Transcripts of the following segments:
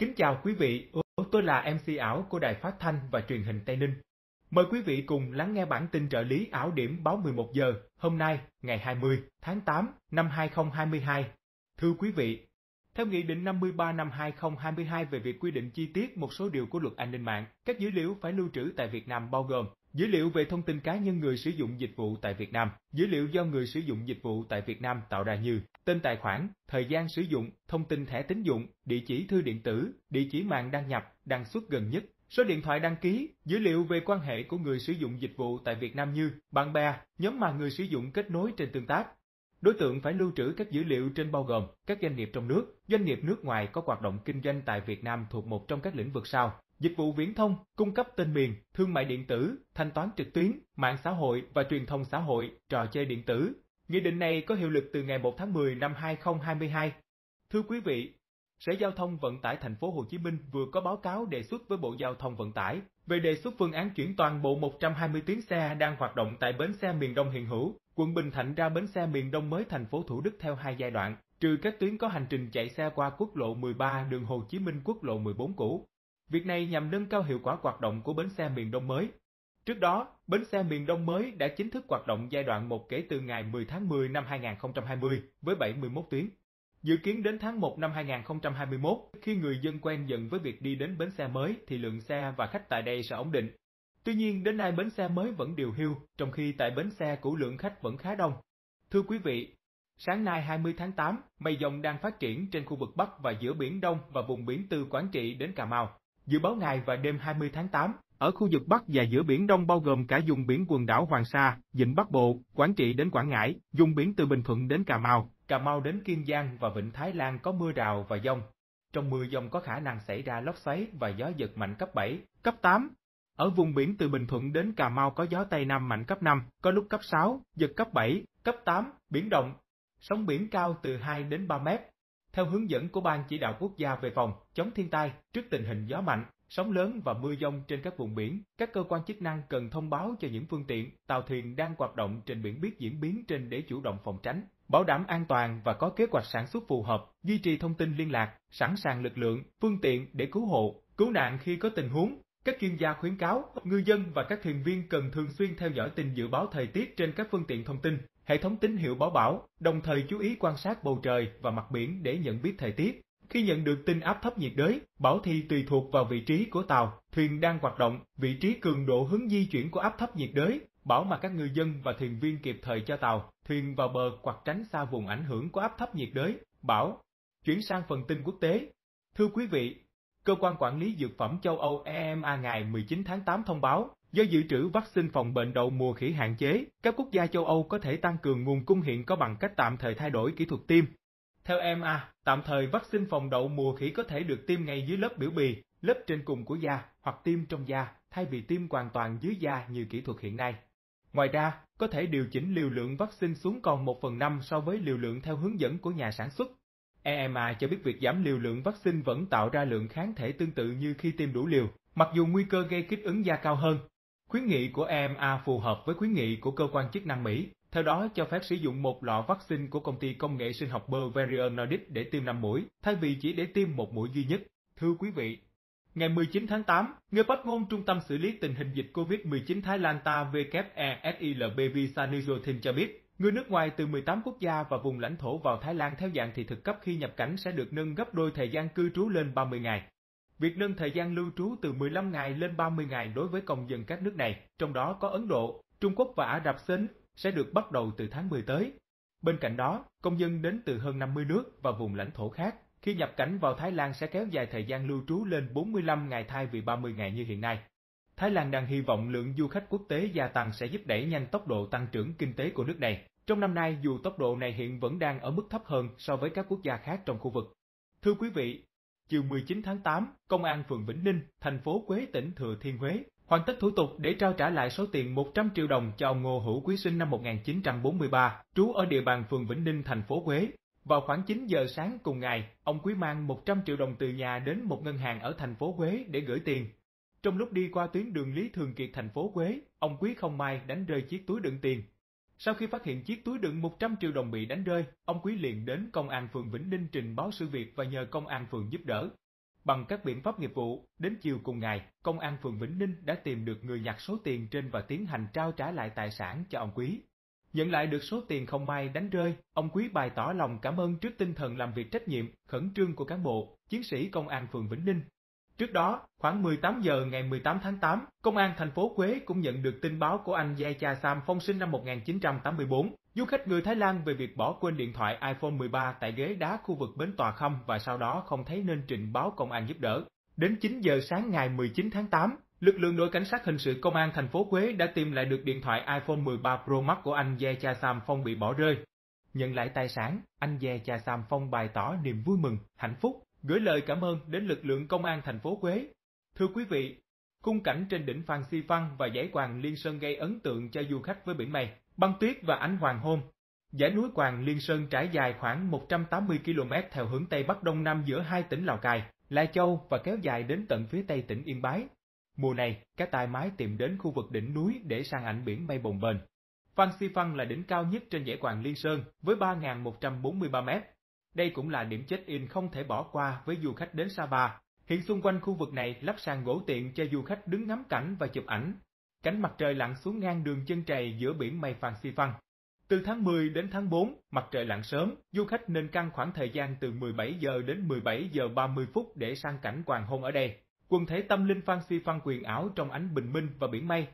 Kính chào quý vị, tôi là MC ảo của Đài Phát Thanh và Truyền hình Tây Ninh. Mời quý vị cùng lắng nghe bản tin trợ lý ảo điểm báo 11 giờ hôm nay, ngày 20 tháng 8 năm 2022. Thưa quý vị, theo Nghị định 53 năm 2022 về việc quy định chi tiết một số điều của luật an ninh mạng, các dữ liệu phải lưu trữ tại Việt Nam bao gồm Dữ liệu về thông tin cá nhân người sử dụng dịch vụ tại Việt Nam, dữ liệu do người sử dụng dịch vụ tại Việt Nam tạo ra như tên tài khoản, thời gian sử dụng, thông tin thẻ tín dụng, địa chỉ thư điện tử, địa chỉ mạng đăng nhập, đăng xuất gần nhất, số điện thoại đăng ký, dữ liệu về quan hệ của người sử dụng dịch vụ tại Việt Nam như bạn bè, nhóm mà người sử dụng kết nối trên tương tác. Đối tượng phải lưu trữ các dữ liệu trên bao gồm các doanh nghiệp trong nước, doanh nghiệp nước ngoài có hoạt động kinh doanh tại Việt Nam thuộc một trong các lĩnh vực sau: Dịch vụ viễn thông, cung cấp tên miền, thương mại điện tử, thanh toán trực tuyến, mạng xã hội và truyền thông xã hội, trò chơi điện tử. Nghị định này có hiệu lực từ ngày 1 tháng 10 năm 2022. Thưa quý vị, Sở Giao thông Vận tải Thành phố Hồ Chí Minh vừa có báo cáo đề xuất với Bộ Giao thông Vận tải về đề xuất phương án chuyển toàn bộ 120 tuyến xe đang hoạt động tại bến xe miền Đông hiện hữu, quận Bình Thạnh ra bến xe miền Đông mới thành phố Thủ Đức theo hai giai đoạn, trừ các tuyến có hành trình chạy xe qua quốc lộ 13 đường Hồ Chí Minh quốc lộ 14 cũ. Việc này nhằm nâng cao hiệu quả hoạt động của bến xe miền Đông mới. Trước đó, bến xe miền Đông mới đã chính thức hoạt động giai đoạn 1 kể từ ngày 10 tháng 10 năm 2020 với 71 tuyến. Dự kiến đến tháng 1 năm 2021, khi người dân quen dần với việc đi đến bến xe mới thì lượng xe và khách tại đây sẽ ổn định. Tuy nhiên đến nay bến xe mới vẫn điều hưu, trong khi tại bến xe cũ lượng khách vẫn khá đông. Thưa quý vị, sáng nay 20 tháng 8, mây dòng đang phát triển trên khu vực Bắc và giữa Biển Đông và vùng biển từ Quảng Trị đến Cà Mau. Dự báo ngày và đêm 20 tháng 8, ở khu vực Bắc và giữa Biển Đông bao gồm cả vùng biển quần đảo Hoàng Sa, Vịnh Bắc Bộ, Quảng Trị đến Quảng Ngãi, vùng biển từ Bình Thuận đến Cà Mau, Cà Mau đến Kiên Giang và Vịnh Thái Lan có mưa rào và dông. Trong mưa dông có khả năng xảy ra lốc xoáy và gió giật mạnh cấp 7, cấp 8. Ở vùng biển từ Bình Thuận đến Cà Mau có gió Tây Nam mạnh cấp 5, có lúc cấp 6, giật cấp 7, cấp 8, biển động. Sóng biển cao từ 2 đến 3 mét, theo hướng dẫn của Ban Chỉ đạo Quốc gia về phòng chống thiên tai, trước tình hình gió mạnh, sóng lớn và mưa dông trên các vùng biển, các cơ quan chức năng cần thông báo cho những phương tiện, tàu thuyền đang hoạt động trên biển biết diễn biến trên để chủ động phòng tránh, bảo đảm an toàn và có kế hoạch sản xuất phù hợp, duy trì thông tin liên lạc, sẵn sàng lực lượng, phương tiện để cứu hộ, cứu nạn khi có tình huống. Các chuyên gia khuyến cáo, ngư dân và các thuyền viên cần thường xuyên theo dõi tình dự báo thời tiết trên các phương tiện thông tin, hệ thống tín hiệu báo bão, đồng thời chú ý quan sát bầu trời và mặt biển để nhận biết thời tiết. Khi nhận được tin áp thấp nhiệt đới, bảo thì tùy thuộc vào vị trí của tàu, thuyền đang hoạt động, vị trí cường độ hướng di chuyển của áp thấp nhiệt đới, bảo mà các ngư dân và thuyền viên kịp thời cho tàu, thuyền vào bờ hoặc tránh xa vùng ảnh hưởng của áp thấp nhiệt đới, bảo. Chuyển sang phần tin quốc tế. Thưa quý vị, Cơ quan Quản lý Dược phẩm châu Âu EMA ngày 19 tháng 8 thông báo, Do dự trữ vaccine phòng bệnh đậu mùa khỉ hạn chế, các quốc gia châu Âu có thể tăng cường nguồn cung hiện có bằng cách tạm thời thay đổi kỹ thuật tiêm. Theo EMA, tạm thời vaccine phòng đậu mùa khỉ có thể được tiêm ngay dưới lớp biểu bì, lớp trên cùng của da hoặc tiêm trong da, thay vì tiêm hoàn toàn dưới da như kỹ thuật hiện nay. Ngoài ra, có thể điều chỉnh liều lượng vaccine xuống còn 1 phần 5 so với liều lượng theo hướng dẫn của nhà sản xuất. EMA cho biết việc giảm liều lượng vaccine vẫn tạo ra lượng kháng thể tương tự như khi tiêm đủ liều, mặc dù nguy cơ gây kích ứng da cao hơn, Khuyến nghị của EMA phù hợp với khuyến nghị của cơ quan chức năng Mỹ, theo đó cho phép sử dụng một lọ vaccine của công ty công nghệ sinh học Bavarian Nordic để tiêm 5 mũi, thay vì chỉ để tiêm một mũi duy nhất. Thưa quý vị, Ngày 19 tháng 8, người phát ngôn Trung tâm xử lý tình hình dịch COVID-19 Thái Lan ta WESILB Visanujothin cho biết, người nước ngoài từ 18 quốc gia và vùng lãnh thổ vào Thái Lan theo dạng thị thực cấp khi nhập cảnh sẽ được nâng gấp đôi thời gian cư trú lên 30 ngày. Việc nâng thời gian lưu trú từ 15 ngày lên 30 ngày đối với công dân các nước này, trong đó có Ấn Độ, Trung Quốc và Ả Rập Xê Út sẽ được bắt đầu từ tháng 10 tới. Bên cạnh đó, công dân đến từ hơn 50 nước và vùng lãnh thổ khác khi nhập cảnh vào Thái Lan sẽ kéo dài thời gian lưu trú lên 45 ngày thay vì 30 ngày như hiện nay. Thái Lan đang hy vọng lượng du khách quốc tế gia tăng sẽ giúp đẩy nhanh tốc độ tăng trưởng kinh tế của nước này. Trong năm nay, dù tốc độ này hiện vẫn đang ở mức thấp hơn so với các quốc gia khác trong khu vực. Thưa quý vị, chiều 19 tháng 8, Công an phường Vĩnh Ninh, thành phố Quế, tỉnh Thừa Thiên Huế, hoàn tất thủ tục để trao trả lại số tiền 100 triệu đồng cho ông Ngô Hữu Quý sinh năm 1943, trú ở địa bàn phường Vĩnh Ninh, thành phố Quế. Vào khoảng 9 giờ sáng cùng ngày, ông Quý mang 100 triệu đồng từ nhà đến một ngân hàng ở thành phố Quế để gửi tiền. Trong lúc đi qua tuyến đường Lý Thường Kiệt thành phố Quế, ông Quý không may đánh rơi chiếc túi đựng tiền, sau khi phát hiện chiếc túi đựng 100 triệu đồng bị đánh rơi, ông Quý liền đến công an phường Vĩnh Ninh trình báo sự việc và nhờ công an phường giúp đỡ. Bằng các biện pháp nghiệp vụ, đến chiều cùng ngày, công an phường Vĩnh Ninh đã tìm được người nhặt số tiền trên và tiến hành trao trả lại tài sản cho ông Quý. Nhận lại được số tiền không may đánh rơi, ông Quý bày tỏ lòng cảm ơn trước tinh thần làm việc trách nhiệm, khẩn trương của cán bộ, chiến sĩ công an phường Vĩnh Ninh, Trước đó, khoảng 18 giờ ngày 18 tháng 8, Công an thành phố Quế cũng nhận được tin báo của anh Gia Cha Sam Phong sinh năm 1984, du khách người Thái Lan về việc bỏ quên điện thoại iPhone 13 tại ghế đá khu vực bến Tòa Khâm và sau đó không thấy nên trình báo công an giúp đỡ. Đến 9 giờ sáng ngày 19 tháng 8, lực lượng đội cảnh sát hình sự công an thành phố Quế đã tìm lại được điện thoại iPhone 13 Pro Max của anh Gia Cha Sam Phong bị bỏ rơi. Nhận lại tài sản, anh Gia Cha Sam Phong bày tỏ niềm vui mừng, hạnh phúc gửi lời cảm ơn đến lực lượng công an thành phố Quế. Thưa quý vị, khung cảnh trên đỉnh Phan Xi Văn và dãy Quàng Liên Sơn gây ấn tượng cho du khách với biển mây, băng tuyết và ánh hoàng hôn. Dãy núi Quàng Liên Sơn trải dài khoảng 180 km theo hướng Tây Bắc Đông Nam giữa hai tỉnh Lào Cai, Lai Châu và kéo dài đến tận phía Tây tỉnh Yên Bái. Mùa này, các tài mái tìm đến khu vực đỉnh núi để sang ảnh biển mây bồng bềnh. Phan Xi Văn là đỉnh cao nhất trên dãy Quàng Liên Sơn với 3.143 mét, đây cũng là điểm check-in không thể bỏ qua với du khách đến Sapa. Hiện xung quanh khu vực này lắp sàn gỗ tiện cho du khách đứng ngắm cảnh và chụp ảnh. Cánh mặt trời lặn xuống ngang đường chân trời giữa biển mây phàn Si phăng. Từ tháng 10 đến tháng 4, mặt trời lặn sớm, du khách nên căn khoảng thời gian từ 17 giờ đến 17 giờ 30 phút để sang cảnh hoàng hôn ở đây. Quần thể tâm linh Phan Si Phan quyền ảo trong ánh bình minh và biển mây.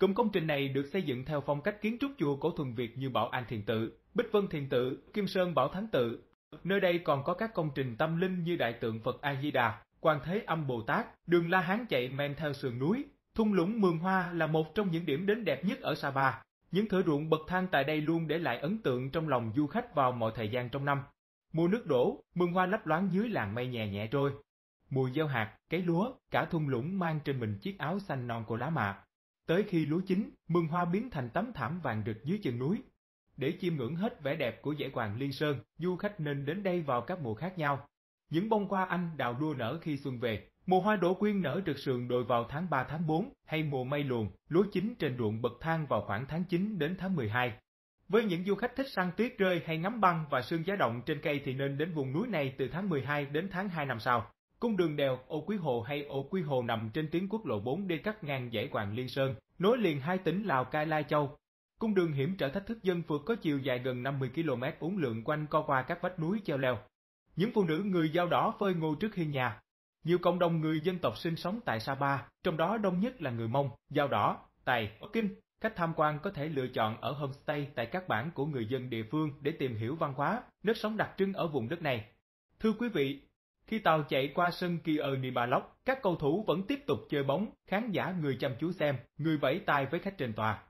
Cụm công trình này được xây dựng theo phong cách kiến trúc chùa cổ thuần Việt như Bảo An Thiền Tự, Bích Vân Thiền Tự, Kim Sơn Bảo Thắng Tự, Nơi đây còn có các công trình tâm linh như đại tượng Phật A-di-đà, Quan Thế Âm Bồ Tát, đường La Hán chạy men theo sườn núi. Thung lũng Mường Hoa là một trong những điểm đến đẹp nhất ở Sapa. Những thửa ruộng bậc thang tại đây luôn để lại ấn tượng trong lòng du khách vào mọi thời gian trong năm. Mùa nước đổ, mương hoa lấp loáng dưới làn mây nhẹ nhẹ trôi. Mùi gieo hạt, cấy lúa, cả thung lũng mang trên mình chiếc áo xanh non của lá mạ. Tới khi lúa chín, mương hoa biến thành tấm thảm vàng rực dưới chân núi, để chiêm ngưỡng hết vẻ đẹp của dãy Hoàng Liên Sơn, du khách nên đến đây vào các mùa khác nhau. Những bông hoa anh đào đua nở khi xuân về, mùa hoa đổ quyên nở rực sườn đồi vào tháng 3 tháng 4 hay mùa mây luồn, lúa chín trên ruộng bậc thang vào khoảng tháng 9 đến tháng 12. Với những du khách thích săn tuyết rơi hay ngắm băng và sương giá động trên cây thì nên đến vùng núi này từ tháng 12 đến tháng 2 năm sau. Cung đường đèo Ô Quý Hồ hay Ô Quý Hồ nằm trên tuyến quốc lộ 4 đi cắt ngang dãy Hoàng Liên Sơn, nối liền hai tỉnh Lào Cai Lai Châu, Cung đường hiểm trở thách thức dân phượt có chiều dài gần 50 km uốn lượn quanh co qua các vách núi treo leo. Những phụ nữ người dao đỏ phơi ngô trước hiên nhà. Nhiều cộng đồng người dân tộc sinh sống tại Sapa, trong đó đông nhất là người Mông, dao đỏ, Tài, Kinh. Khách tham quan có thể lựa chọn ở homestay tại các bản của người dân địa phương để tìm hiểu văn hóa, nếp sống đặc trưng ở vùng đất này. Thưa quý vị, khi tàu chạy qua sân Kier Nibalok, các cầu thủ vẫn tiếp tục chơi bóng, khán giả người chăm chú xem, người vẫy tay với khách trên tòa.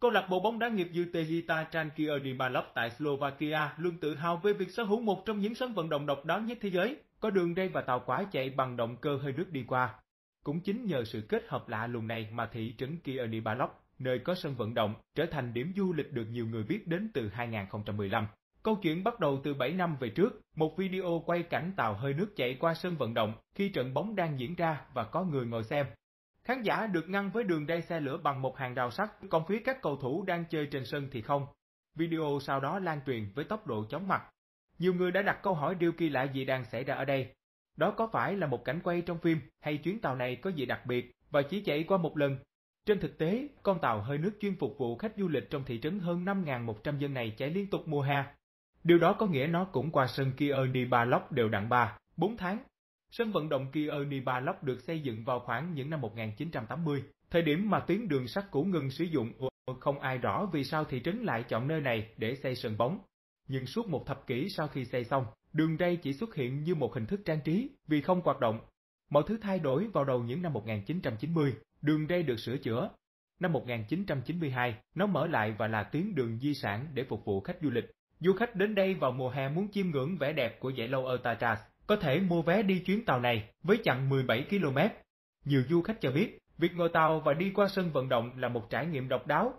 Câu lạc bộ bóng đá nghiệp dư Utehita Trankier Dimalov tại Slovakia luôn tự hào về việc sở hữu một trong những sân vận động độc đáo nhất thế giới, có đường ray và tàu quá chạy bằng động cơ hơi nước đi qua. Cũng chính nhờ sự kết hợp lạ lùng này mà thị trấn Kier Dimalov, nơi có sân vận động, trở thành điểm du lịch được nhiều người biết đến từ 2015. Câu chuyện bắt đầu từ 7 năm về trước, một video quay cảnh tàu hơi nước chạy qua sân vận động khi trận bóng đang diễn ra và có người ngồi xem. Khán giả được ngăn với đường đay xe lửa bằng một hàng rào sắt, còn phía các cầu thủ đang chơi trên sân thì không. Video sau đó lan truyền với tốc độ chóng mặt. Nhiều người đã đặt câu hỏi điều kỳ lạ gì đang xảy ra ở đây. Đó có phải là một cảnh quay trong phim hay chuyến tàu này có gì đặc biệt và chỉ chạy qua một lần? Trên thực tế, con tàu hơi nước chuyên phục vụ khách du lịch trong thị trấn hơn 5.100 dân này chạy liên tục mùa hè. Điều đó có nghĩa nó cũng qua sân kia ơn ba lóc đều đặn 3, 4 tháng Sân vận động Kierny Balog được xây dựng vào khoảng những năm 1980, thời điểm mà tuyến đường sắt cũ ngừng sử dụng. Không ai rõ vì sao thị trấn lại chọn nơi này để xây sân bóng. Nhưng suốt một thập kỷ sau khi xây xong, đường ray chỉ xuất hiện như một hình thức trang trí vì không hoạt động. Mọi thứ thay đổi vào đầu những năm 1990, đường ray được sửa chữa. Năm 1992, nó mở lại và là tuyến đường di sản để phục vụ khách du lịch. Du khách đến đây vào mùa hè muốn chiêm ngưỡng vẻ đẹp của dãy lâu Alcatraz có thể mua vé đi chuyến tàu này với chặng 17 km. Nhiều du khách cho biết, việc ngồi tàu và đi qua sân vận động là một trải nghiệm độc đáo.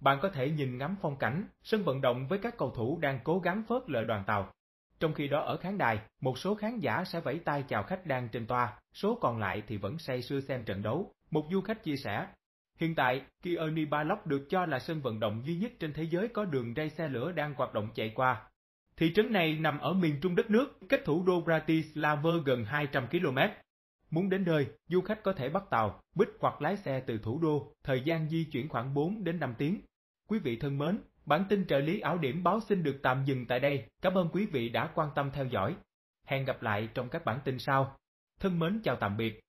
Bạn có thể nhìn ngắm phong cảnh, sân vận động với các cầu thủ đang cố gắng phớt lờ đoàn tàu. Trong khi đó ở khán đài, một số khán giả sẽ vẫy tay chào khách đang trên toa, số còn lại thì vẫn say sưa xem trận đấu, một du khách chia sẻ. Hiện tại, Kearney Barlock được cho là sân vận động duy nhất trên thế giới có đường ray xe lửa đang hoạt động chạy qua, Thị trấn này nằm ở miền trung đất nước, cách thủ đô Bratislava gần 200 km. Muốn đến nơi, du khách có thể bắt tàu, bích hoặc lái xe từ thủ đô, thời gian di chuyển khoảng 4 đến 5 tiếng. Quý vị thân mến, bản tin trợ lý áo điểm báo xin được tạm dừng tại đây. Cảm ơn quý vị đã quan tâm theo dõi. Hẹn gặp lại trong các bản tin sau. Thân mến chào tạm biệt.